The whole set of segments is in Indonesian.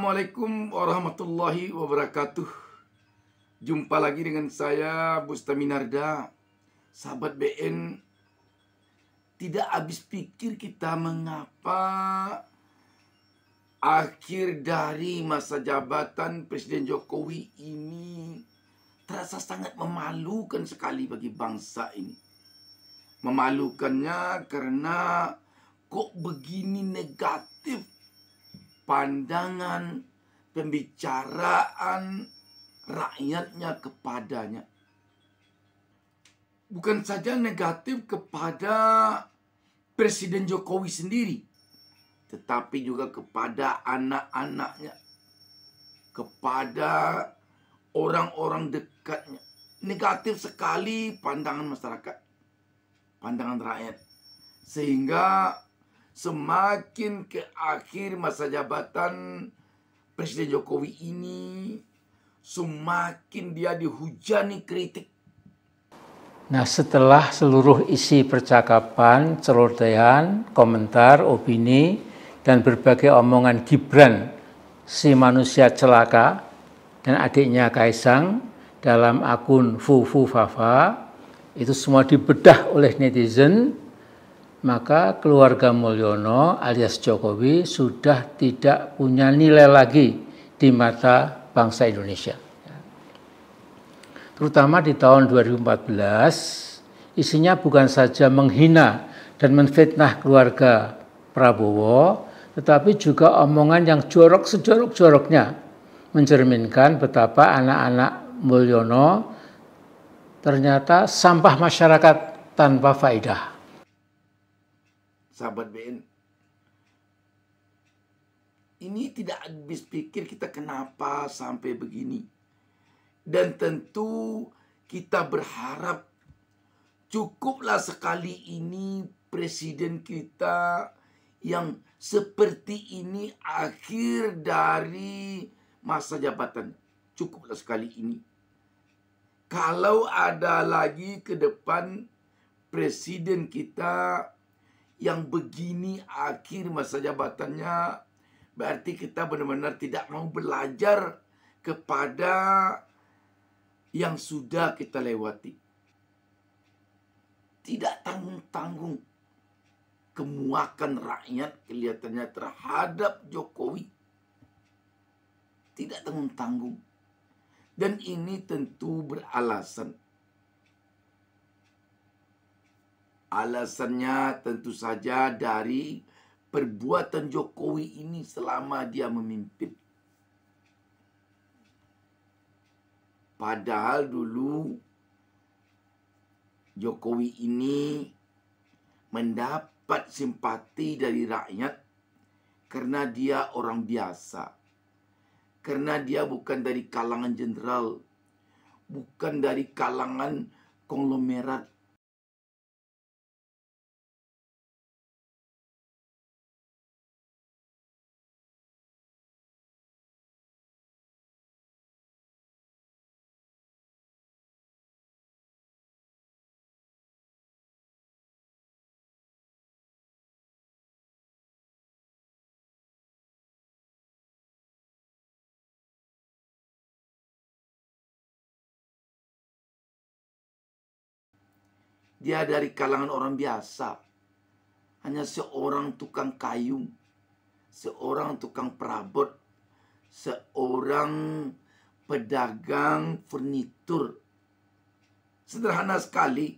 Assalamualaikum warahmatullahi wabarakatuh. Jumpa lagi dengan saya Bustaminarda Sahabat BN, tidak habis pikir kita mengapa akhir dari masa jabatan Presiden Jokowi ini terasa sangat memalukan sekali bagi bangsa ini. Memalukannya karena kok begini negatif pandangan, pembicaraan rakyatnya kepadanya. Bukan saja negatif kepada Presiden Jokowi sendiri, tetapi juga kepada anak-anaknya, kepada orang-orang dekatnya. Negatif sekali pandangan masyarakat, pandangan rakyat, sehingga semakin ke akhir masa jabatan Presiden Jokowi ini semakin dia dihujani kritik. Nah setelah seluruh isi percakapan, celotehan, komentar, opini, dan berbagai omongan Gibran, si manusia celaka, dan adiknya Kaisang dalam akun Fufu Fafa, itu semua dibedah oleh netizen maka keluarga Mulyono alias Jokowi sudah tidak punya nilai lagi di mata bangsa Indonesia. Terutama di tahun 2014, isinya bukan saja menghina dan menfitnah keluarga Prabowo, tetapi juga omongan yang jorok sejorok-joroknya mencerminkan betapa anak-anak Mulyono ternyata sampah masyarakat tanpa faedah sahabat BN. Ini tidak habis pikir kita kenapa sampai begini. Dan tentu kita berharap cukuplah sekali ini presiden kita yang seperti ini akhir dari masa jabatan. Cukuplah sekali ini. Kalau ada lagi ke depan presiden kita yang begini akhir masa jabatannya berarti kita benar-benar tidak mau belajar kepada yang sudah kita lewati. Tidak tanggung-tanggung kemuakan rakyat kelihatannya terhadap Jokowi. Tidak tanggung-tanggung. Dan ini tentu beralasan Alasannya tentu saja dari perbuatan Jokowi ini selama dia memimpin. Padahal dulu Jokowi ini mendapat simpati dari rakyat karena dia orang biasa. Karena dia bukan dari kalangan jenderal, bukan dari kalangan konglomerat Dia dari kalangan orang biasa. Hanya seorang tukang kayu, seorang tukang perabot, seorang pedagang furnitur. Sederhana sekali.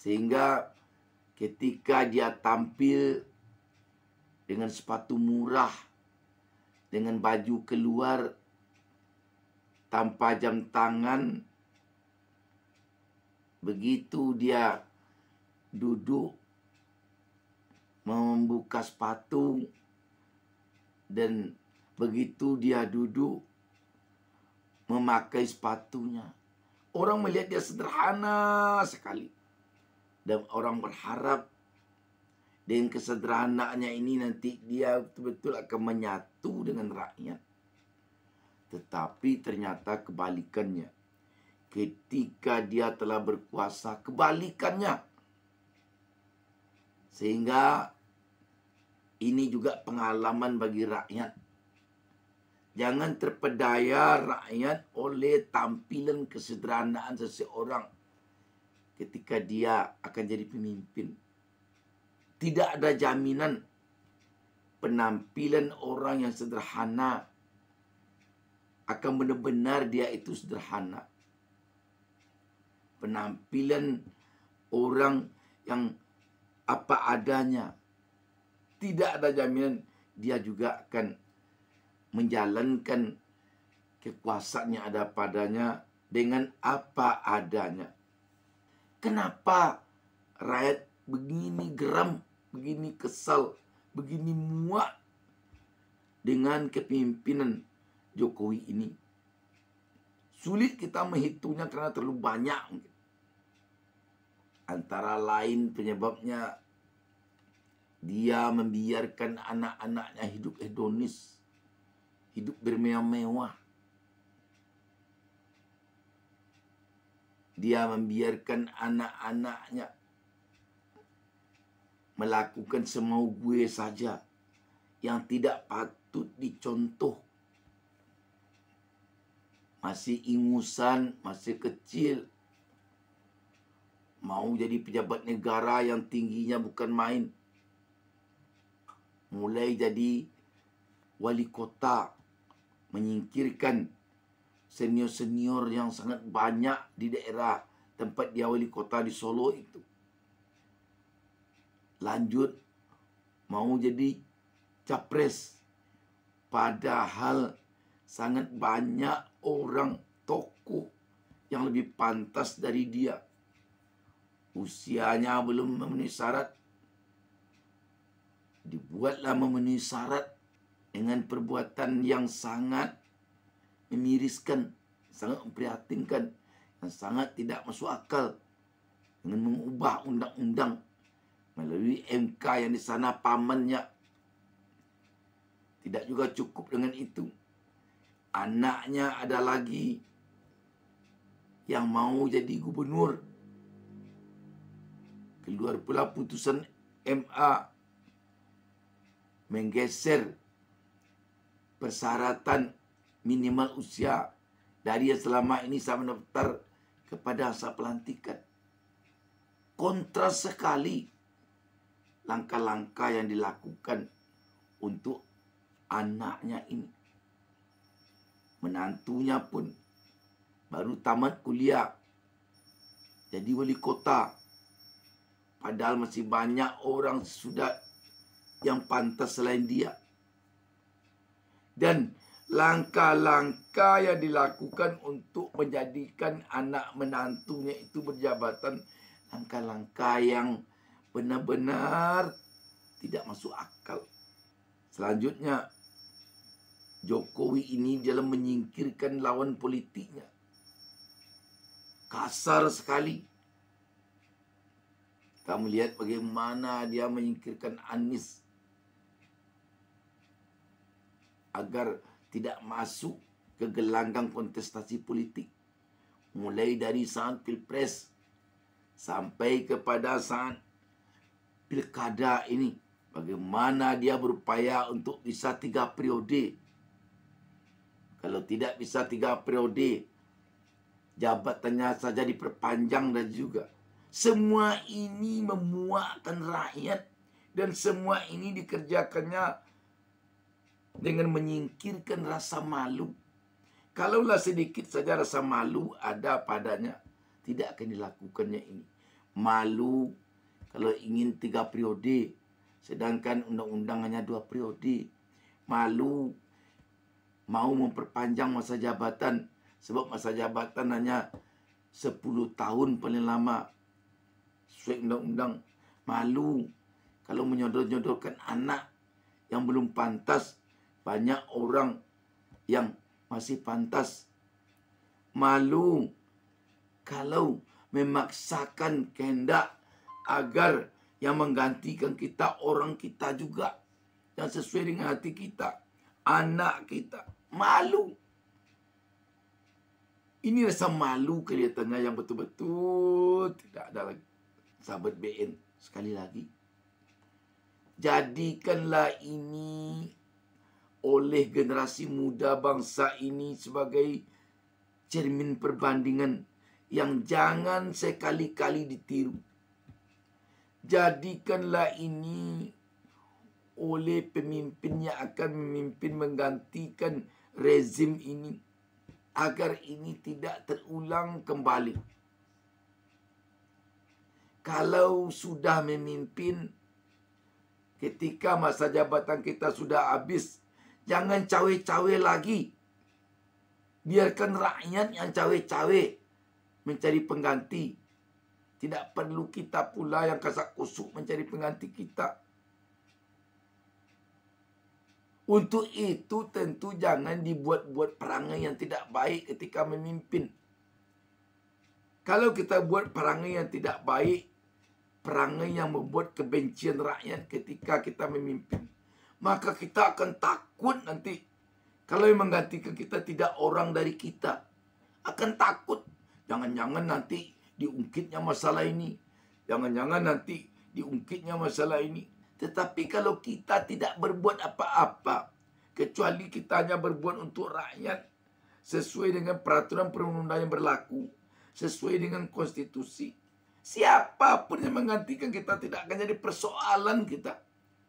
Sehingga ketika dia tampil dengan sepatu murah, dengan baju keluar tanpa jam tangan, Begitu dia duduk membuka sepatu dan begitu dia duduk memakai sepatunya. Orang melihat dia sederhana sekali. Dan orang berharap dengan kesederhanaannya ini nanti dia betul-betul akan menyatu dengan rakyat. Tetapi ternyata kebalikannya ketika dia telah berkuasa kebalikannya sehingga ini juga pengalaman bagi rakyat jangan terpedaya rakyat oleh tampilan kesederhanaan seseorang ketika dia akan jadi pemimpin tidak ada jaminan penampilan orang yang sederhana akan benar-benar dia itu sederhana penampilan orang yang apa adanya. Tidak ada jaminan dia juga akan menjalankan kekuasaannya ada padanya dengan apa adanya. Kenapa rakyat begini geram, begini kesal, begini muak dengan kepemimpinan Jokowi ini? Sulit kita menghitungnya karena terlalu banyak. Antara lain penyebabnya dia membiarkan anak-anaknya hidup hedonis, hidup bermewah-mewah. Dia membiarkan anak-anaknya melakukan semau gue saja yang tidak patut dicontoh. Masih ingusan, masih kecil, Mau jadi pejabat negara yang tingginya bukan main. Mulai jadi wali kota. Menyingkirkan senior-senior yang sangat banyak di daerah tempat dia wali kota di Solo itu. Lanjut, mau jadi capres. Padahal sangat banyak orang tokoh yang lebih pantas dari dia usianya belum memenuhi syarat, dibuatlah memenuhi syarat dengan perbuatan yang sangat memiriskan, sangat memprihatinkan, dan sangat tidak masuk akal dengan mengubah undang-undang melalui MK yang di sana pamannya. Tidak juga cukup dengan itu. Anaknya ada lagi yang mau jadi gubernur keluar pula putusan MA menggeser persyaratan minimal usia dari yang selama ini saya mendaftar kepada asa pelantikan. Kontras sekali langkah-langkah yang dilakukan untuk anaknya ini. Menantunya pun baru tamat kuliah jadi wali kota Padahal masih banyak orang sudah yang pantas selain dia. Dan langkah-langkah yang dilakukan untuk menjadikan anak menantunya itu berjabatan langkah-langkah yang benar-benar tidak masuk akal. Selanjutnya, Jokowi ini dalam menyingkirkan lawan politiknya. Kasar sekali kamu lihat bagaimana dia menyingkirkan Anis agar tidak masuk ke gelanggang kontestasi politik. Mulai dari saat pilpres sampai kepada saat pilkada ini. Bagaimana dia berupaya untuk bisa tiga periode. Kalau tidak bisa tiga periode, jabatannya saja diperpanjang dan juga semua ini memuakkan rakyat dan semua ini dikerjakannya dengan menyingkirkan rasa malu. Kalaulah sedikit saja rasa malu ada padanya, tidak akan dilakukannya ini. Malu kalau ingin tiga periode, sedangkan undang-undang hanya dua periode. Malu mau memperpanjang masa jabatan, sebab masa jabatan hanya sepuluh tahun paling lama sesuai undang-undang malu kalau menyodor-nyodorkan anak yang belum pantas banyak orang yang masih pantas malu kalau memaksakan kehendak agar yang menggantikan kita orang kita juga yang sesuai dengan hati kita anak kita malu ini rasa malu kelihatannya yang betul-betul tidak ada lagi sahabat BN sekali lagi jadikanlah ini oleh generasi muda bangsa ini sebagai cermin perbandingan yang jangan sekali-kali ditiru. Jadikanlah ini oleh pemimpin yang akan memimpin menggantikan rezim ini agar ini tidak terulang kembali kalau sudah memimpin ketika masa jabatan kita sudah habis, jangan cawe-cawe lagi. Biarkan rakyat yang cawe-cawe mencari pengganti. Tidak perlu kita pula yang kasak kusuk mencari pengganti kita. Untuk itu tentu jangan dibuat-buat perangai yang tidak baik ketika memimpin. Kalau kita buat perangai yang tidak baik, perangai yang membuat kebencian rakyat ketika kita memimpin. Maka kita akan takut nanti kalau yang menggantikan kita tidak orang dari kita. Akan takut. Jangan-jangan nanti diungkitnya masalah ini. Jangan-jangan nanti diungkitnya masalah ini. Tetapi kalau kita tidak berbuat apa-apa, kecuali kita hanya berbuat untuk rakyat, sesuai dengan peraturan perundang-undangan yang berlaku, sesuai dengan konstitusi, Siapapun yang menggantikan kita tidak akan jadi persoalan kita.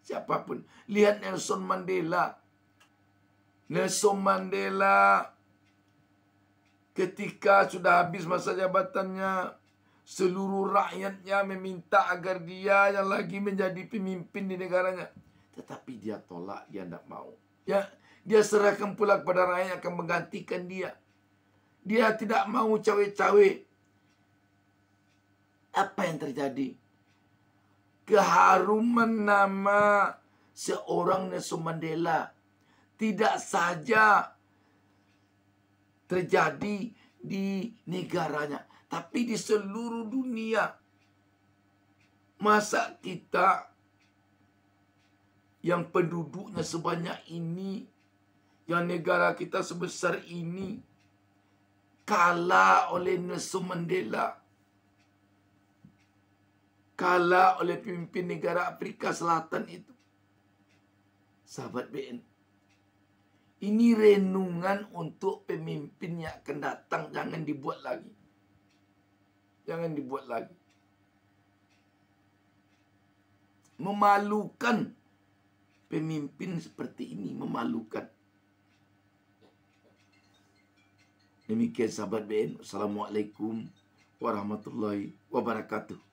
Siapapun. Lihat Nelson Mandela. Nelson Mandela ketika sudah habis masa jabatannya seluruh rakyatnya meminta agar dia yang lagi menjadi pemimpin di negaranya tetapi dia tolak dia tidak mau ya dia serahkan pula kepada rakyat yang akan menggantikan dia dia tidak mau cawe-cawe apa yang terjadi? Keharuman nama seorang Nelson Mandela tidak saja terjadi di negaranya, tapi di seluruh dunia. Masa kita yang penduduknya sebanyak ini, yang negara kita sebesar ini, kalah oleh Nelson Mandela kalah oleh pemimpin negara Afrika Selatan itu. Sahabat BN, ini renungan untuk pemimpin yang akan datang jangan dibuat lagi. Jangan dibuat lagi. Memalukan pemimpin seperti ini memalukan. Demikian sahabat BN. Assalamualaikum warahmatullahi wabarakatuh.